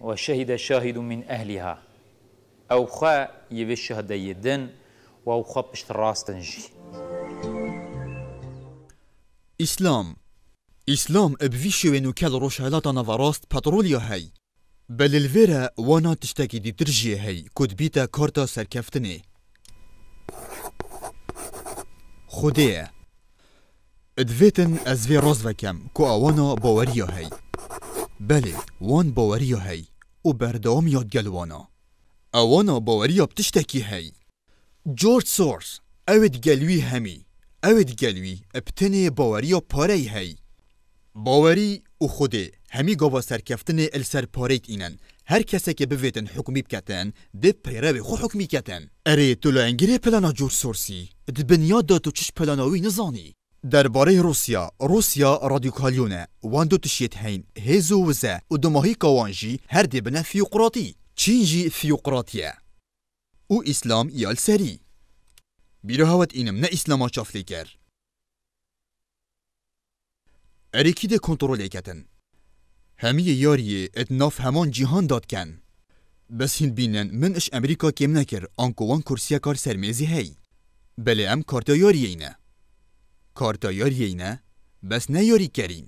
وشهد شاهد من أهلها أو خا يبش شهد يدن وأو خا بشت راس تنجي إسلام إسلام بفيشي وينو كال روشالات نظراست باتروليا هاي بل الفيرا وانا تشتاكي دي ترجيه هاي كود بيتا كورتا كفتني خوديه ادفيتن ازفي روزوكم كو اوانا بواريو هاي بلي وان بواريو هاي و بەردەوام یادگەلوانە ئەوانە باوەریە پتشتێکی هەی جۆرج سۆرس ئەوت گەلوی هەمی ئەوت گەلوی ئەپتنێ باوەریە باوری او خوده. همی گوا سرکفتن ال سەرکەفتنێ ئەلسەر پارەیت ئینەن هر کەسێکی ببێتن حکومی بکەتەن دێ پەیڕەوێ خۆ حکمی کتن اره تو لە پلانا پلانە سورسی سۆرسی بنیاد داتو چش پلاناوی نزانی درباره روسیا روسیا رادیکالیونه وان دو تشیت هین هیزو وزه و دماهی کوانجی هر دی بنا فیوقراتی چینجی فیوقراتیه او اسلام یال سری بیرو هاوت اینم نه اسلاما چافلیگر ارکی ده کنترول اکتن همی یاری اتناف همان جیهان داد کن بس هین بینن من اش امریکا کم نکر آنکوان کرسیا کار سرمیزی هی بله ام کارتا یاری اینه کارتا نه؟ بس یاری کریم.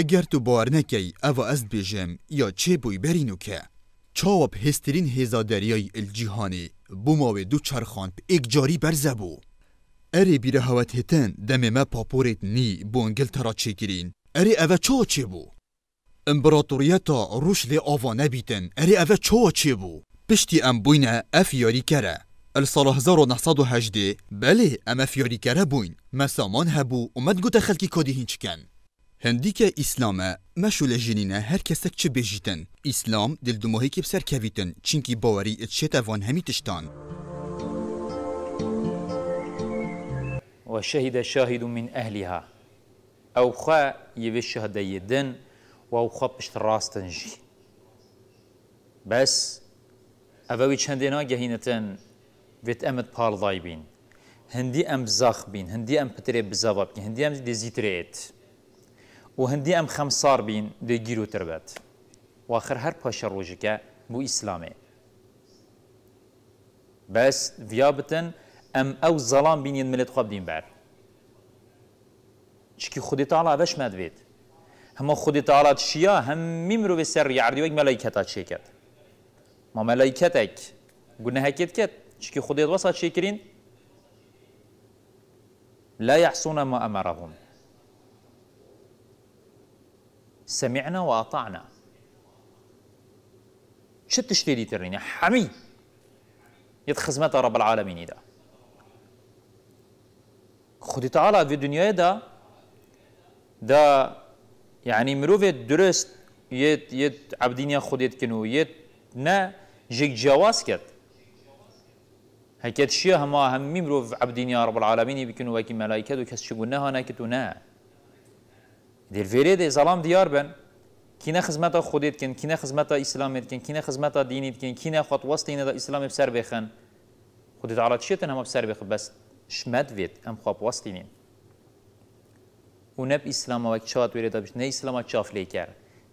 اگر تو بار نکی او از بجم یا چه بوی برینو که چاوب هسترین پێستترین دریای الجیهانی، بۆ دو دو چرخان ئێکجاری بەرزە بوو ئەرێ اره بیرە هەوەت هێتن دەمێمە پاپۆرێت نی انگل ترا چه گرین ئەرێ اره ئەوە چۆ چه بو ئەمبراتۆریەتە روش لی آوانه بیتن. اره اوه چۆ چه بو؟ پشتی ئەم اف یاری کره. الصلاح زارو نحصادو هجدي بله اما فيوري كرابوين ما سامون هبو وما تقوتا خلكي كودي هنشكن هنديك إسلام ما شو لجنينا هر كسك چه بجيتن إسلام دل دموهي كي بسر كويتن چينكي باوري اتشتا وان همي تشتان وشهد شاهد من أهلها أو خا يبش يدن او خا بشت راستنجي بس أبوي چندنا جهينتن vêt em parday bîn. Hindî em zax bîn, hindî em pitirê bizava bikin, hindî em dê zîtirê êt. û hindî em xemsar bîn dê gîr û tirbet. Waxir her paşa rojike bû İslamê. Bes viya bitin em ew zalam bîn yên millet xwe bidîn ber. Çikî Xudê Teala veş medvêt. Hema Xudê Teala çiya hemî mirovê ser yerdî wek melaîketa çêket. Ma melaîketek guneheket ket شكي خديت وسط شكرين لا يحصون ما أمرهم سمعنا وأطعنا شت تشتري ترين حمي يد رب العالمين ده خدي تعالى في الدنيا دا دا يعني مروفة درست يد يد عبدين خديت كنو يد نا جيك جواز كت هەکێت شیە هەما هەممی مرۆڤ عبدینیا ڕبعاالمینی بکن و وەکی مەلایکە و کەس چبوو نەها نەکرد و نە دێرێ دێ زەڵام دیار بن کینە خزمەتە خودێتکن کینە خزمەتە ئیسلامێتکن کینە خزمەتە دینیتکن کینە خوات وەستینەدا ئیسلامی بسەر بێخن خودت عڵاتشێتن هەمە بسەر بێخ بەس شمەت بێت ئەم خواب وەستینین و نەب ئیسلامەوەک چات وێرێتە بش إسلام شاف ليكر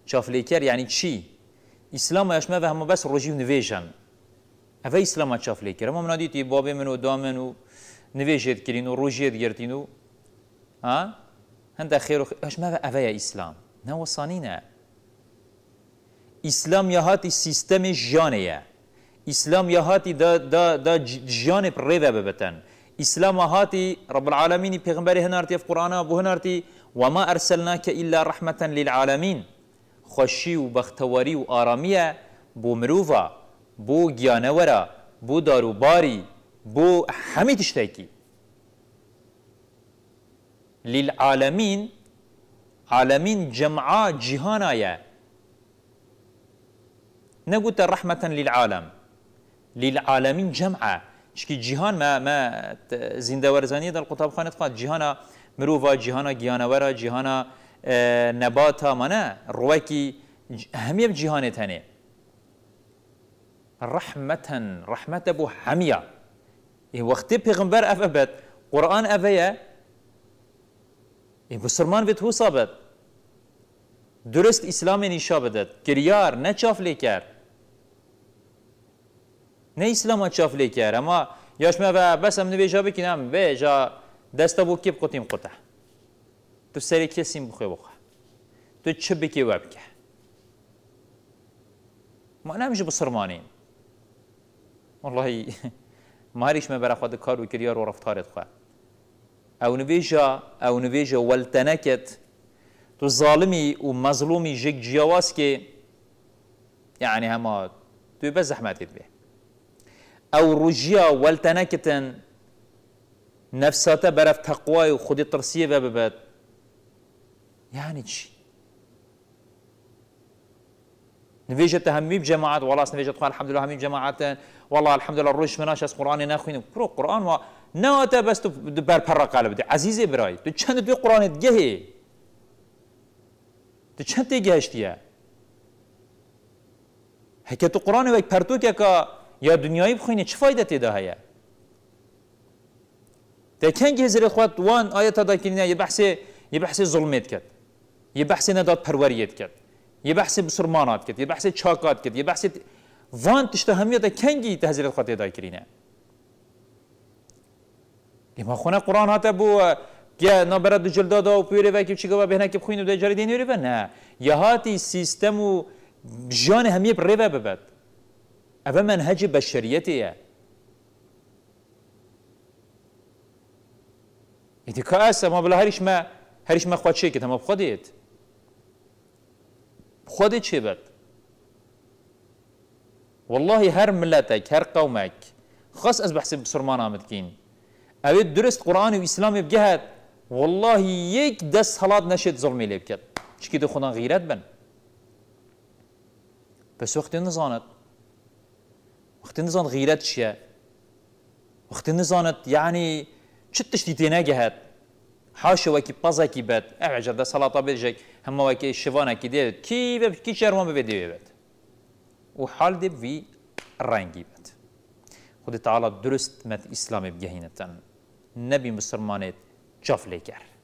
شاف ليكر يعني ئیسلام إسلام بە هەمە بس ڕۆژی نوێژن ئەە ئیسلامە چاف لێ کرد ئەمە نادیتی بابێ من و دامن و نوێژێت کردین و ڕۆژێت گرتین و هەندە خێر ئەشمەە ئەڤەیە ئیسلام نه اسلام یا هاتی سیستم جانه یه اسلام یا هاتی دا, دا, دا جانه پر ریوه ببتن اسلام ئیسلام هاتی رب العالمینی ڕبعاالمینی پێغمبەری هەنارتی قورانە بۆ هەنارتی وما ارسلناک الا رحمتا للعالمین خوشی و بختواری و آرامیه بۆ مرۆڤە بو گیانورا بو داروباری بو همه تشتکی للعالمین عالمین جمعا جهان آیا نگوت رحمتا للعالم للعالمین جمعا چکی جهان ما ما زنده ورزانی در قطاب خانه قاد جهان مروفا جهان گیانورا جهان نباتا منه روکی همه جهان تنه رحمه رحمت بو حميه إيه وقت پیغمبر اف ابد قرآن افيا إيه بسرمان بيت هو صابت درست اسلام نیشا بدت كريار نتشاف ليكر نه اسلام چاف ليكر اما ياش ما بس ام نبيجا بکنم بيجا دستا بو كيب قطیم قطع تو سري کسیم بخوی بخواه تو چبكي بکی ما نمشي بسرمانين والله ما ماريش ما برا خود کارو کریار و رفتارت خواه او نویجا او نویجا ولتنکت تو ظالمی و مظلومی جگ جیاواز که يعني هما تو بز زحمات به او رجيا ولتنكتن نفساته برف تقوى وخدي ترسيه ببت يعني چی نویجه تهمیم جماعت والله اس نویجه الحمد لله همیم جماعتن والله الحمد لله روش مناش اس قرآن نخوینم برو قرآن ما نه بس تو بر پر قلب دی عزیزی براي تو چند تو قرآن گهی تو چند تی گهشتیه هک تو قرآن ويك یک پرتو يا یا دنیایی بخوینی چه فايدة تی ده تا تکن که زیر خود وان آیت دا کنی يبحث يبحث ظلمت كت يبحث نداد پروريت كت یه بحث بسرمانات کرد یه بحث چاکات کرد یه بحث وان تشت همیت کنگی تهذیب خاطر دای کرینه لما خونه قرآن هات بو که نبرد جلد داد دا و پیوره وکی چی گوه بهنه که بخوین و دا جاری دین نه یه هاتی سیستم و جان همیه بر ریوه ببد اوه منهج بشریتیه ایدی که اصلا ما بلا هریش ما هریش ما خواد شکت هم بخوادید خودی چی بد والله هر ملتك هر قومك خاص از بحسب سرمان آمد کین اوه درست قرآن و اسلام بجهد والله یک دست حالات نشد ظلمی لي بكت چکی دو خدا غیرت بن بس وقتی نزاند وقتی نزاند غیرت شيا وقتی نزاند یعنی چه تشتي تينا جهد حاشو وكي بازا كي بات اعجر ده سلطة بيجك هم وكي شفانا كي ديت كي بب كي شرمان ببدي بات وحال دي في رنگی بد خود تعالی درست مت اسلام بگهینتن نبی مسلمانت جفله کرد